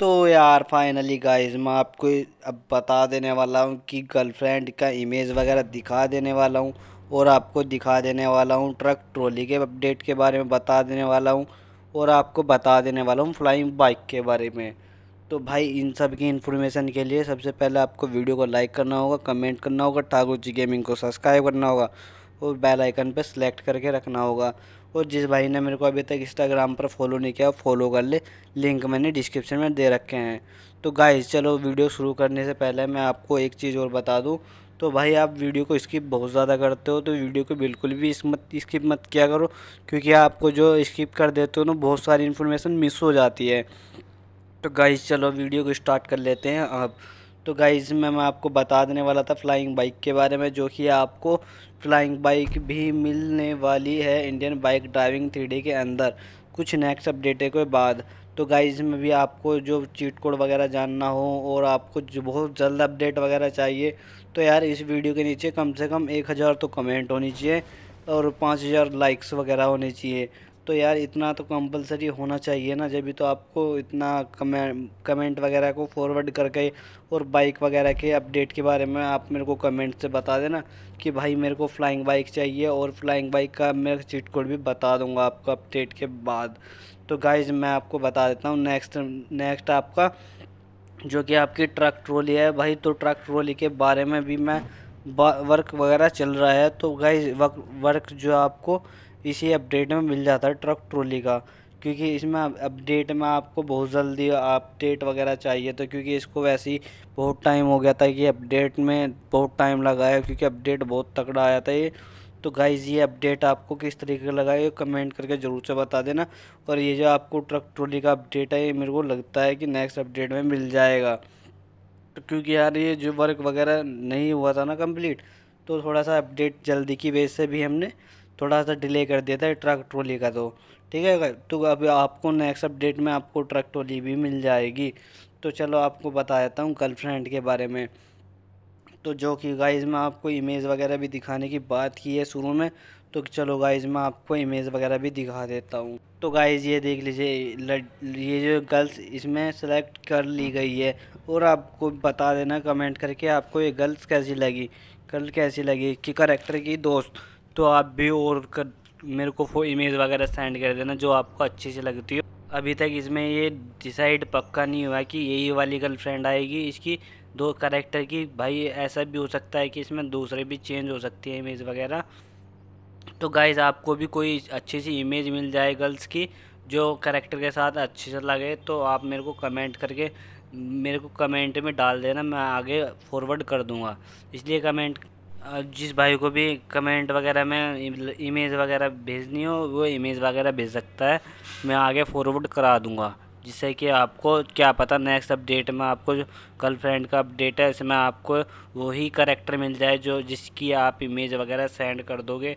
तो यार finally guys मैं आपको अब बता देने वाला हूँ कि गर्लफ्रेंड का इमेज वगैरह दिखा देने वाला हूँ और आपको दिखा देने वाला हूँ ट्रक ट्रॉली के अपडेट के बारे में बता देने वाला हूँ और आपको बता देने वाला हूँ फ्लाइंग बाइक के बारे में तो भाई इन सब की इन्फॉर्मेशन के लिए सबसे पहले आपको वीडियो को लाइक करना होगा कमेंट करना होगा ठाकुर जी गेमिंग को सब्सक्राइब करना होगा और बेल आइकन पर सेलेक्ट करके रखना होगा और जिस भाई ने मेरे को अभी तक इंस्टाग्राम पर फॉलो नहीं किया फॉलो कर ले लिंक मैंने डिस्क्रिप्शन में दे रखे हैं तो गाइस चलो वीडियो शुरू करने से पहले मैं आपको एक चीज़ और बता दूँ तो भाई आप वीडियो को स्किप बहुत ज़्यादा करते हो तो वीडियो को बिल्कुल भी इस मत स्किप मत किया करो क्योंकि आपको जो स्किप कर देते हो ना बहुत सारी इन्फॉर्मेशन मिस हो जाती है तो गाइस चलो वीडियो को स्टार्ट कर लेते हैं आप तो गाइज़ में मैं आपको बता देने वाला था फ्लाइंग बाइक के बारे में जो कि आपको फ्लाइंग बाइक भी मिलने वाली है इंडियन बाइक ड्राइविंग थ्री के अंदर कुछ नेक्स्ट अपडेट के बाद तो गाइज़ में भी आपको जो चीट कोड वगैरह जानना हो और आपको जो बहुत जल्द अपडेट वगैरह चाहिए तो यार इस वीडियो के नीचे कम से कम एक हज़ार तो कमेंट होनी चाहिए और पाँच हज़ार लाइक्स वगैरह होने चाहिए तो यार इतना तो कंपलसरी होना चाहिए ना जब भी तो आपको इतना कमेंट कमेंट वगैरह को फॉरवर्ड करके और बाइक वगैरह के अपडेट के बारे में आप मेरे को कमेंट से बता देना कि भाई मेरे को फ्लाइंग बाइक चाहिए और फ्लाइंग बाइक का मैं चीट कोड भी बता दूंगा आपको अपडेट के बाद तो गाइज मैं आपको बता देता हूँ नेक्स्ट नेक्स्ट आपका जो कि आपकी ट्रक ट्रोली है भाई तो ट्रक ट्रोली के बारे में भी मैं वर्क वगैरह चल रहा है तो गाइज वर्क जो आपको इसी अपडेट में मिल जाता है ट्रक ट्रोली का क्योंकि इसमें अपडेट में आपको बहुत जल्दी अपडेट वगैरह चाहिए तो क्योंकि इसको वैसे ही बहुत टाइम हो गया था कि अपडेट में बहुत टाइम लगा है क्योंकि अपडेट बहुत तकड़ा आया था ये तो गाइज ये अपडेट आपको किस तरीके का लगा ये कमेंट करके ज़रूर से बता देना और ये जो आपको ट्रक ट्रोली का अपडेट है ये मेरे को लगता है कि नेक्स्ट अपडेट में मिल जाएगा तो क्योंकि यार ये जो वर्क वगैरह नहीं हुआ था ना कम्प्लीट तो थोड़ा सा अपडेट जल्दी की वजह से भी हमने थोड़ा सा डिले कर देता है ट्रक ट्रॉली का तो ठीक है तो अब आपको नेक्स्ट अपडेट में आपको ट्रक ट्रॉली भी मिल जाएगी तो चलो आपको बता देता हूँ गर्लफ्रेंड के बारे में तो जो कि गाइज में आपको इमेज वगैरह भी दिखाने की बात की है शुरू में तो चलो गाइज में आपको इमेज वगैरह भी दिखा देता हूँ तो गाइज ये देख लीजिए ये जो गर्ल्स इसमें सेलेक्ट कर ली गई है और आपको बता देना कमेंट करके आपको ये गर्ल्स कैसी लगी गर्ल कैसी लगी कि करेक्टर की दोस्त तो आप भी और कर मेरे को फो इमेज वगैरह सेंड कर देना जो आपको अच्छी से लगती हो अभी तक इसमें ये डिसाइड पक्का नहीं हुआ कि यही वाली गर्लफ्रेंड आएगी इसकी दो करेक्टर की भाई ऐसा भी हो सकता है कि इसमें दूसरे भी चेंज हो सकती है इमेज वगैरह तो गाइज आपको भी कोई अच्छी सी इमेज मिल जाए गर्ल्स की जो करेक्टर के साथ अच्छे से लगे तो आप मेरे को कमेंट करके मेरे को कमेंट में डाल देना मैं आगे फॉरवर्ड कर दूंगा इसलिए कमेंट जिस भाई को भी कमेंट वगैरह में इमेज वगैरह भेजनी हो वो इमेज वगैरह भेज सकता है मैं आगे फॉरवर्ड करा दूँगा जिससे कि आपको क्या पता नेक्स्ट अपडेट में आपको जो फ्रेंड का अपडेट है इसमें आपको वही करेक्टर मिल जाए जो जिसकी आप इमेज वगैरह सेंड कर दोगे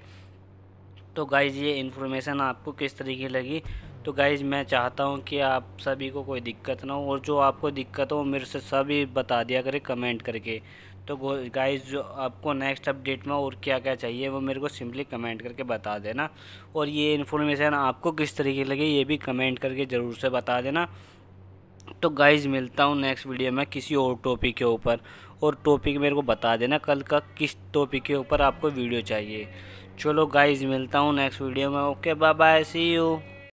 तो गाइज़ ये इन्फॉर्मेशन आपको किस तरीके लगी तो गाइज़ मैं चाहता हूँ कि आप सभी को कोई दिक्कत ना हो और जो आपको दिक्कत हो मेरे से सभी बता दिया करें कमेंट करके तो गाइस जो आपको नेक्स्ट अपडेट में और क्या क्या चाहिए वो मेरे को सिंपली कमेंट करके बता देना और ये इन्फॉर्मेशन आपको किस तरीके लगे ये भी कमेंट करके ज़रूर से बता देना तो गाइज मिलता हूँ नेक्स्ट वीडियो में किसी और टॉपिक के ऊपर और टॉपिक मेरे को बता देना कल का किस टॉपिक के ऊपर आपको वीडियो चाहिए चलो गाइज मिलता हूँ नेक्स्ट वीडियो में okay bye bye see you